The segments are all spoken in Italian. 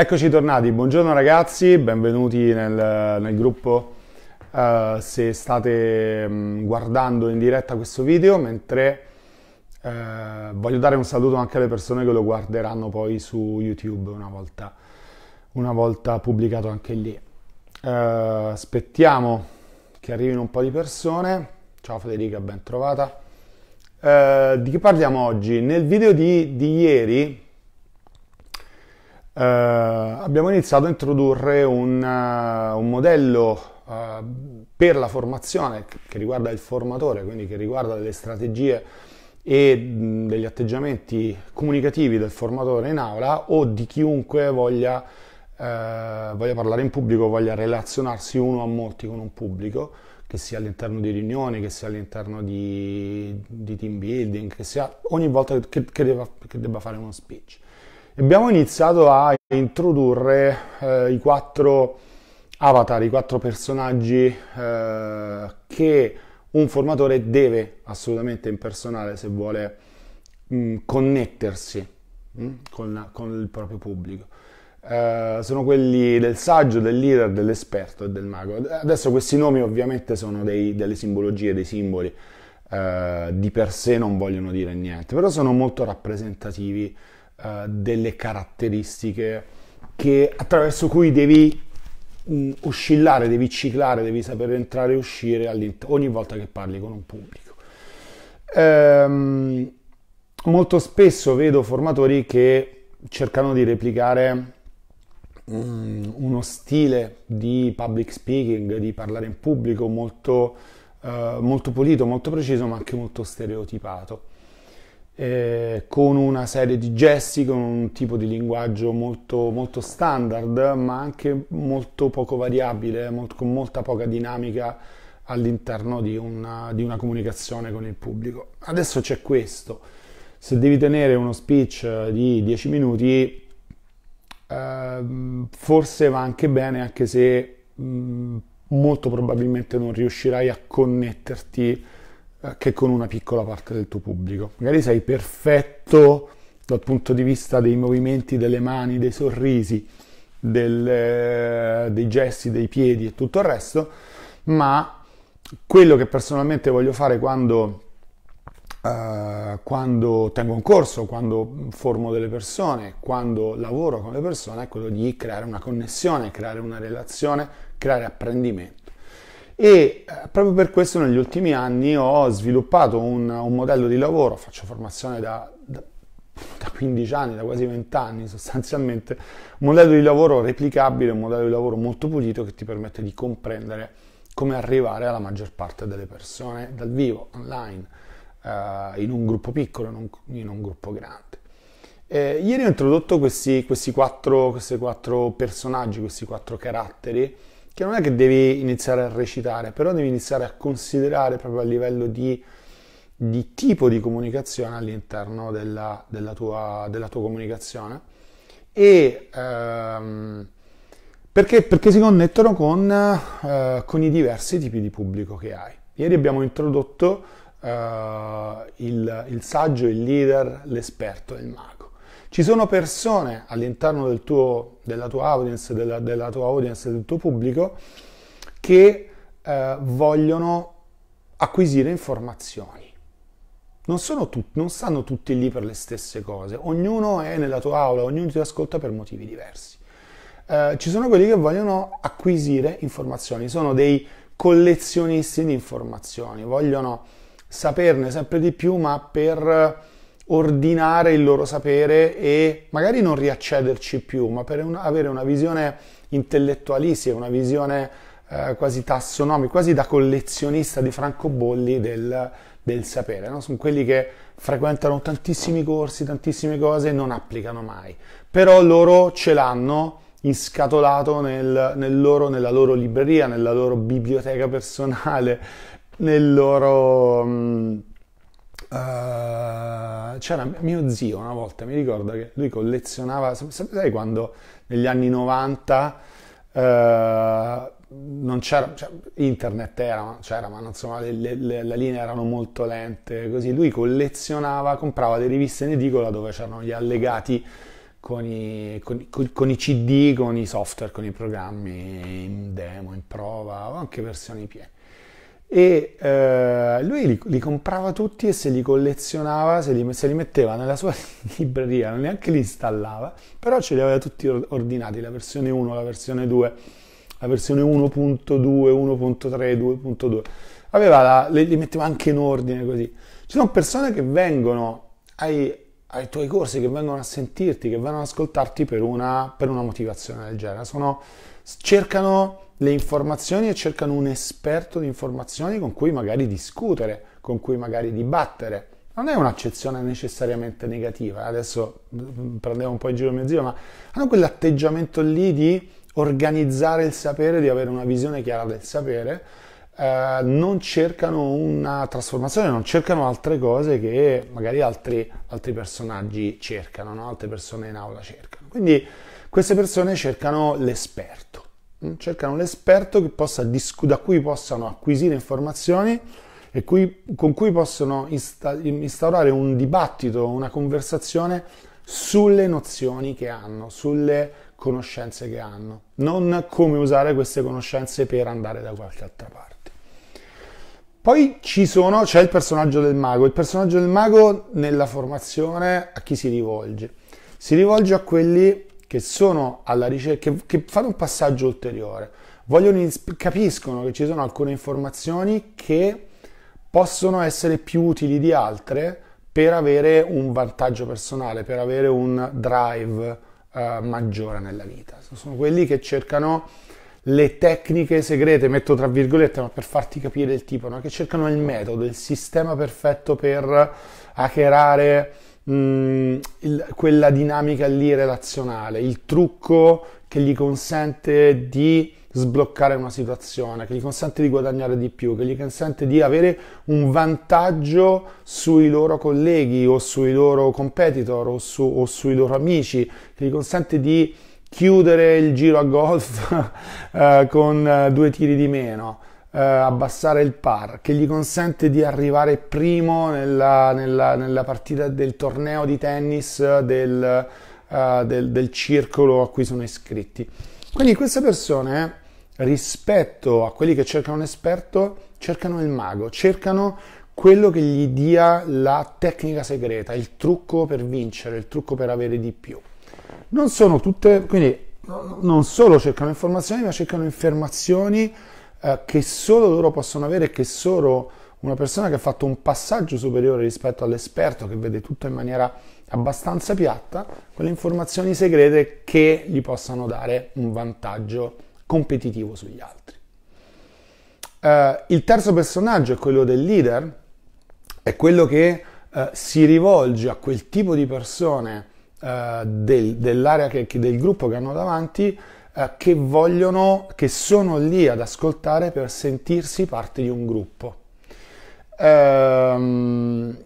Eccoci tornati, buongiorno ragazzi, benvenuti nel, nel gruppo uh, se state um, guardando in diretta questo video, mentre uh, voglio dare un saluto anche alle persone che lo guarderanno poi su YouTube una volta, una volta pubblicato anche lì. Uh, aspettiamo che arrivino un po' di persone, ciao Federica, ben trovata. di che parliamo oggi? Nel video di, di ieri eh, abbiamo iniziato a introdurre un, uh, un modello uh, per la formazione che riguarda il formatore, quindi che riguarda delle strategie e mh, degli atteggiamenti comunicativi del formatore in aula o di chiunque voglia, uh, voglia parlare in pubblico, voglia relazionarsi uno a molti con un pubblico che sia all'interno di riunioni, che sia all'interno di, di team building, che sia ogni volta che, che, debba, che, debba, fare uno speech abbiamo iniziato a introdurre eh, i quattro avatar, i quattro personaggi eh, che un formatore deve assolutamente impersonare se vuole mh, mm, connettersi mh, mm, con, con, il proprio pubblico. Eh, sono quelli del saggio, del leader, dell'esperto e del mago. Adesso questi nomi ovviamente sono dei, delle simbologie, dei simboli, eh, di per sé non vogliono dire niente, però sono molto rappresentativi eh, delle caratteristiche che, attraverso cui devi mh, mm, oscillare, devi ciclare, devi sapere entrare e uscire ogni volta che parli con un pubblico. Ehm, molto spesso vedo formatori che cercano di replicare mh, mm, uno stile di public speaking, di parlare in pubblico molto, uh, molto pulito, molto preciso, ma anche molto stereotipato eh, con una serie di gesti, con un tipo di linguaggio molto, molto standard, ma anche molto poco variabile, molto, con molta poca dinamica all'interno di una, di una comunicazione con il pubblico. Adesso c'è questo. Se devi tenere uno speech eh, di 10 minuti, Uh, forse va anche bene anche se mh, mm, molto probabilmente non riuscirai a connetterti eh, che con una piccola parte del tuo pubblico. Magari sei perfetto dal punto di vista dei movimenti delle mani, dei sorrisi, del, eh, dei gesti, dei piedi e tutto il resto, ma quello che personalmente voglio fare quando, eh, quando tengo un corso, quando formo delle persone, quando lavoro con le persone, è quello di creare una connessione, creare una relazione, creare apprendimento e eh, proprio per questo negli ultimi anni ho sviluppato un, un modello di lavoro, faccio formazione da, da, da 15 anni, da quasi 20 anni sostanzialmente, un modello di lavoro replicabile, un modello di lavoro molto pulito che ti permette di comprendere come arrivare alla maggior parte delle persone dal vivo, online, eh, in un gruppo piccolo, in un, in un gruppo grande. Eh, ieri ho introdotto questi, questi, quattro, questi quattro personaggi, questi quattro caratteri che non è che devi iniziare a recitare, però devi iniziare a considerare proprio a livello di, di tipo di comunicazione all'interno della, della, tua, della tua, comunicazione. E, ehm, perché, perché, si connettono con, eh, con, i diversi tipi di pubblico che hai. Ieri abbiamo introdotto eh, il, il saggio, il leader, l'esperto il mago. Ci sono persone all'interno del della tua audience, della, della, tua audience, del tuo pubblico, che eh, vogliono acquisire informazioni. Non, sono tut- non stanno tutti lì per le stesse cose, ognuno è nella tua aula, ognuno ti ascolta per motivi diversi. Eh, ci sono quelli che vogliono acquisire informazioni, sono dei collezionisti di informazioni, vogliono saperne sempre di più, ma per ordinare il loro sapere e magari non riaccederci più, ma per un, avere una visione intellettualissima, una visione eh, quasi tassonomica, quasi da collezionista di francobolli del, del sapere. No? Sono quelli che frequentano tantissimi corsi, tantissime cose e non applicano mai. Però loro ce l'hanno inscatolato nel, nel loro, nella loro libreria, nella loro biblioteca personale, nel loro... Mh, mm, Uh, c'era mio zio una volta, mi ricordo che lui collezionava, sai quando negli anni 90 uh, eh, non c'era, cioè, internet era, c'era, ma insomma le, le, le, linee erano molto lente, così lui collezionava, comprava le riviste in edicola dove c'erano gli allegati con i, con, con, con i CD, con i software, con i programmi in demo, in prova, o anche versioni piene e eh, lui li, li, comprava tutti e se li collezionava, se li, se li, metteva nella sua libreria, non neanche li installava, però ce li aveva tutti ordinati, la versione 1, la versione 2, la versione 1.2, 1.3, 2.2, aveva la, li, li, metteva anche in ordine così. Ci sono persone che vengono ai, ai tuoi corsi, che vengono a sentirti, che vengono ad ascoltarti per una, per una motivazione del genere. Sono cercano le informazioni e cercano un esperto di informazioni con cui magari discutere, con cui magari dibattere. Non è un'accezione necessariamente negativa, adesso mm, prendevo un po' in giro mio zio, ma hanno quell'atteggiamento lì di organizzare il sapere, di avere una visione chiara del sapere, eh, non cercano una trasformazione, non cercano altre cose che magari altri, altri personaggi cercano, no? altre persone in aula cercano. Quindi queste persone cercano l'esperto, mm, cercano l'esperto discu- da cui possano acquisire informazioni e cui, con cui possono insta- instaurare un dibattito, una conversazione sulle nozioni che hanno, sulle conoscenze che hanno, non come usare queste conoscenze per andare da qualche altra parte. Poi ci sono, c'è il personaggio del mago. Il personaggio del mago nella formazione a chi si rivolge? Si rivolge a quelli che sono alla ricerca, che, che fanno un passaggio ulteriore, vogliono, capiscono che ci sono alcune informazioni che possono essere più utili di altre per avere un vantaggio personale, per avere un drive eh, maggiore nella vita. Sono quelli che cercano le tecniche segrete, metto tra virgolette, ma per farti capire il tipo, no? che cercano il metodo, il sistema perfetto per hackerare mh, mm, il, quella dinamica lì relazionale, il trucco che gli consente di sbloccare una situazione, che gli consente di guadagnare di più, che gli consente di avere un vantaggio sui loro colleghi o sui loro competitor o, su, o sui loro amici, che gli consente di chiudere il giro a golf eh, con eh, due tiri di meno eh, abbassare il par, che gli consente di arrivare primo nella, nella, nella partita del torneo di tennis del, eh, del, del circolo a cui sono iscritti. Quindi queste persone rispetto a quelli che cercano un esperto, cercano il mago, cercano quello che gli dia la tecnica segreta, il trucco per vincere, il trucco per avere di più. Non sono tutte, quindi non solo cercano informazioni, ma cercano informazioni eh, che solo loro possono avere e che solo una persona che ha fatto un passaggio superiore rispetto all'esperto che vede tutto in maniera abbastanza piatta, quelle informazioni segrete che gli possano dare un vantaggio competitivo sugli altri. Eh, il terzo personaggio è quello del leader, è quello che eh, si rivolge a quel tipo di persone eh, del, dell'area che, del gruppo che hanno davanti eh, che vogliono, che sono lì ad ascoltare per sentirsi parte di un gruppo. Ehm,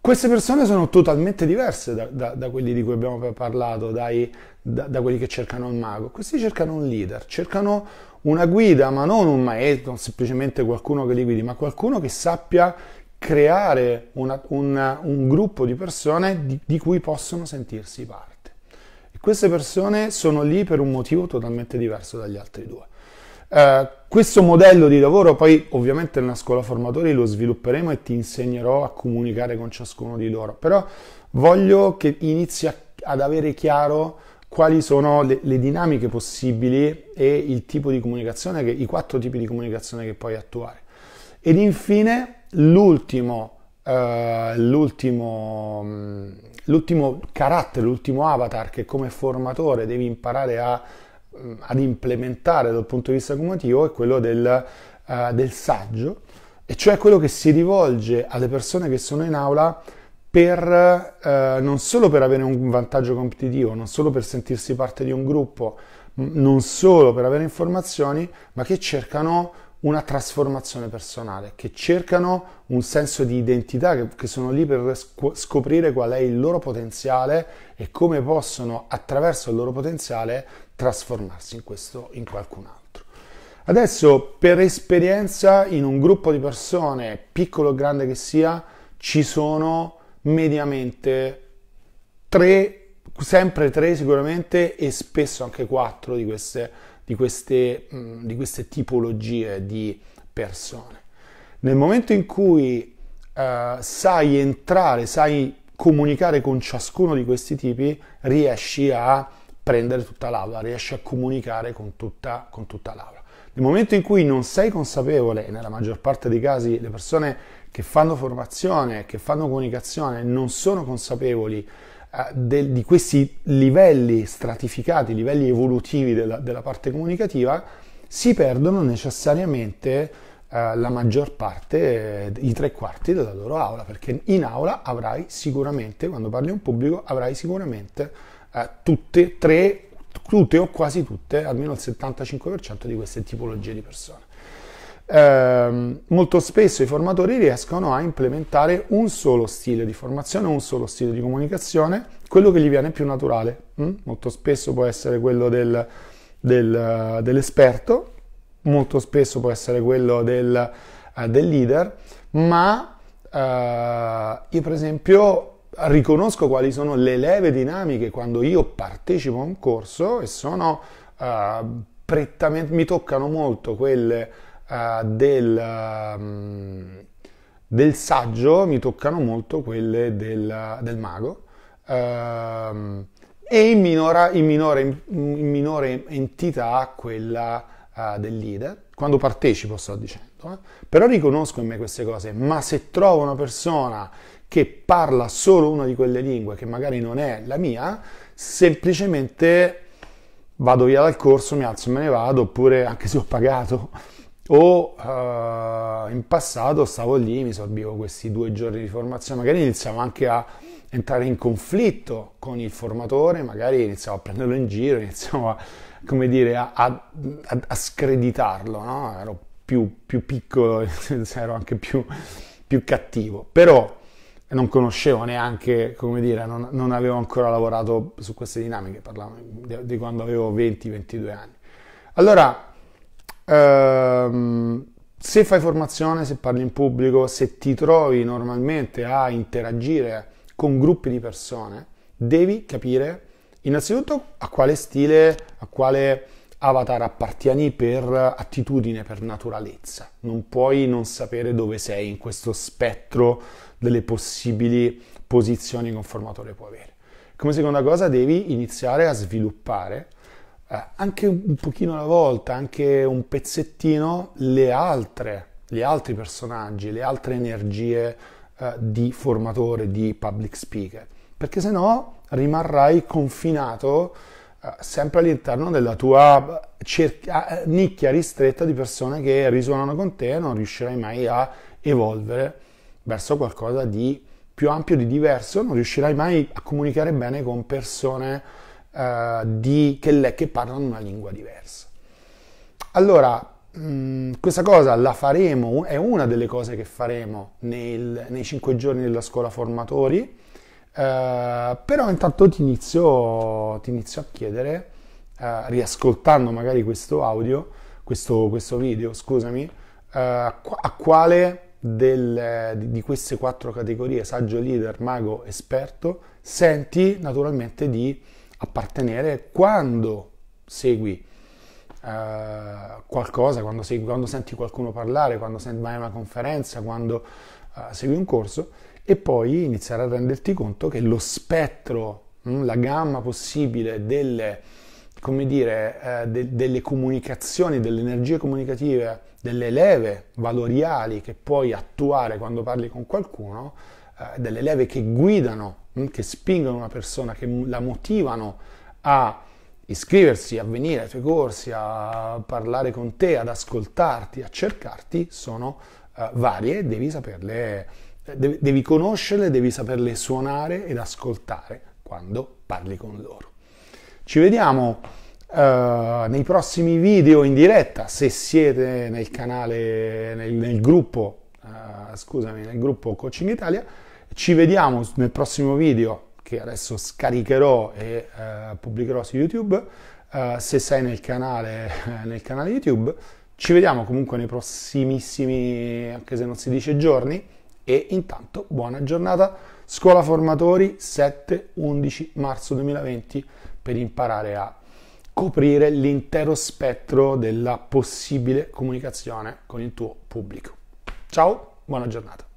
queste persone sono totalmente diverse da, da, da, quelli di cui abbiamo parlato, dai, da, da, quelli che cercano il mago. Questi cercano un leader, cercano una guida, ma non un maestro, non semplicemente qualcuno che li guidi, ma qualcuno che sappia creare una, una, un gruppo di persone di, di cui possono sentirsi parte. Queste persone sono lì per un motivo totalmente diverso dagli altri due. Uh, questo modello di lavoro poi ovviamente nella scuola formatori lo svilupperemo e ti insegnerò a comunicare con ciascuno di loro, però voglio che inizi a, ad avere chiaro quali sono le, le, dinamiche possibili e il tipo di comunicazione, che, i quattro tipi di comunicazione che puoi attuare. Ed infine l'ultimo eh, l'ultimo, mm, l'ultimo, carattere, l'ultimo avatar che come formatore devi imparare a, mm, ad implementare dal punto di vista comunicativo è quello del, uh, del, saggio, e cioè quello che si rivolge alle persone che sono in aula per, uh, non solo per avere un vantaggio competitivo, non solo per sentirsi parte di un gruppo, non solo per avere informazioni, ma che cercano una trasformazione personale, che cercano un senso di identità, che, sono lì per scoprire qual è il loro potenziale e come possono attraverso il loro potenziale trasformarsi in questo, in qualcun altro. Adesso per esperienza in un gruppo di persone, piccolo o grande che sia, ci sono mediamente tre, sempre tre sicuramente e spesso anche quattro di queste di queste, mm, di queste tipologie di persone. Nel momento in cui eh, sai entrare, sai comunicare con ciascuno di questi tipi, riesci a prendere tutta l'aula, riesci a comunicare con tutta, con tutta l'aula. Nel momento in cui non sei consapevole, e nella maggior parte dei casi le persone che fanno formazione, che fanno comunicazione, non sono consapevoli de, di questi livelli stratificati, livelli evolutivi della, della parte comunicativa, si perdono necessariamente eh, la maggior parte, eh, i tre quarti della loro aula, perché in aula avrai sicuramente, quando parli a un pubblico, avrai sicuramente eh, tutte, tre, tutte o quasi tutte, almeno il 75% di queste tipologie di persone eh, molto spesso i formatori riescono a implementare un solo stile di formazione, un solo stile di comunicazione, quello che gli viene più naturale. Mm? Molto spesso può essere quello del, del, eh, dell'esperto, molto spesso può essere quello del, uh, del leader, ma uh, io per esempio riconosco quali sono le leve dinamiche quando io partecipo a un corso e sono prettamente, mi toccano molto quelle eh, del, um, del, saggio mi toccano molto quelle del, del mago uh, e in, minora, in, minore, in minore, entità quella uh, del leader, quando partecipo sto dicendo. Eh? Però riconosco in me queste cose, ma se trovo una persona che parla solo una di quelle lingue, che magari non è la mia, semplicemente vado via dal corso, mi alzo e me ne vado, oppure anche se ho pagato o uh, in passato stavo lì, mi sorbivo questi due giorni di formazione, magari iniziavo anche a entrare in conflitto con il formatore, magari iniziavo a prenderlo in giro, iniziavo a, come dire, a, a, a screditarlo, no? ero più, più piccolo, ero anche più, più, cattivo, però non conoscevo neanche, come dire, non, non avevo ancora lavorato su queste dinamiche, parlavo di, di quando avevo 20-22 anni. Allora, eh, se fai formazione, se parli in pubblico, se ti trovi normalmente a interagire con gruppi di persone, devi capire innanzitutto a quale stile, a quale avatar appartieni per attitudine, per naturalezza. Non puoi non sapere dove sei in questo spettro delle possibili posizioni che un formatore può avere. Come seconda cosa devi iniziare a sviluppare eh, anche un pochino alla volta, anche un pezzettino, le altre, gli altri personaggi, le altre energie eh, di formatore, di public speaker, perché se no rimarrai confinato eh, sempre all'interno della tua cerchia, ah, eh, nicchia ristretta di persone che risuonano con te e non riuscirai mai a evolvere verso qualcosa di più ampio, di diverso, non riuscirai mai a comunicare bene con persone eh, di, che, che, parlano una lingua diversa. Allora, mh, mm, questa cosa la faremo, è una delle cose che faremo nel, nei cinque giorni della scuola formatori, eh, però intanto ti inizio, ti inizio a chiedere, eh, riascoltando magari questo audio, questo, questo video, scusami, eh, a quale del, di queste quattro categorie, saggio leader, mago, esperto, senti naturalmente di appartenere quando segui Uh, qualcosa, quando, segui, quando, senti qualcuno parlare, quando senti, vai a una conferenza, quando uh, segui un corso e poi iniziare a renderti conto che lo spettro, mh, mm, la gamma possibile delle, dire, uh, eh, de- delle comunicazioni, delle energie comunicative, delle leve valoriali che puoi attuare quando parli con qualcuno, delle leve che guidano Mm, che spingono una persona, che la motivano a iscriversi, a venire ai tuoi corsi, a parlare con te, ad ascoltarti, a cercarti, sono uh, varie, devi saperle, eh, devi, devi conoscerle, devi saperle suonare ed ascoltare quando parli con loro. Ci vediamo uh, nei prossimi video in diretta, se siete nel canale, nel, nel gruppo, uh, scusami, nel gruppo Coaching Italia ci vediamo nel prossimo video che adesso scaricherò e eh, pubblicherò su YouTube. Eh, se sei nel canale, nel canale YouTube, ci vediamo comunque nei prossimissimi, anche se non si dice giorni. E intanto buona giornata. Scuola Formatori 7-11 marzo 2020 per imparare a coprire l'intero spettro della possibile comunicazione con il tuo pubblico. Ciao, buona giornata.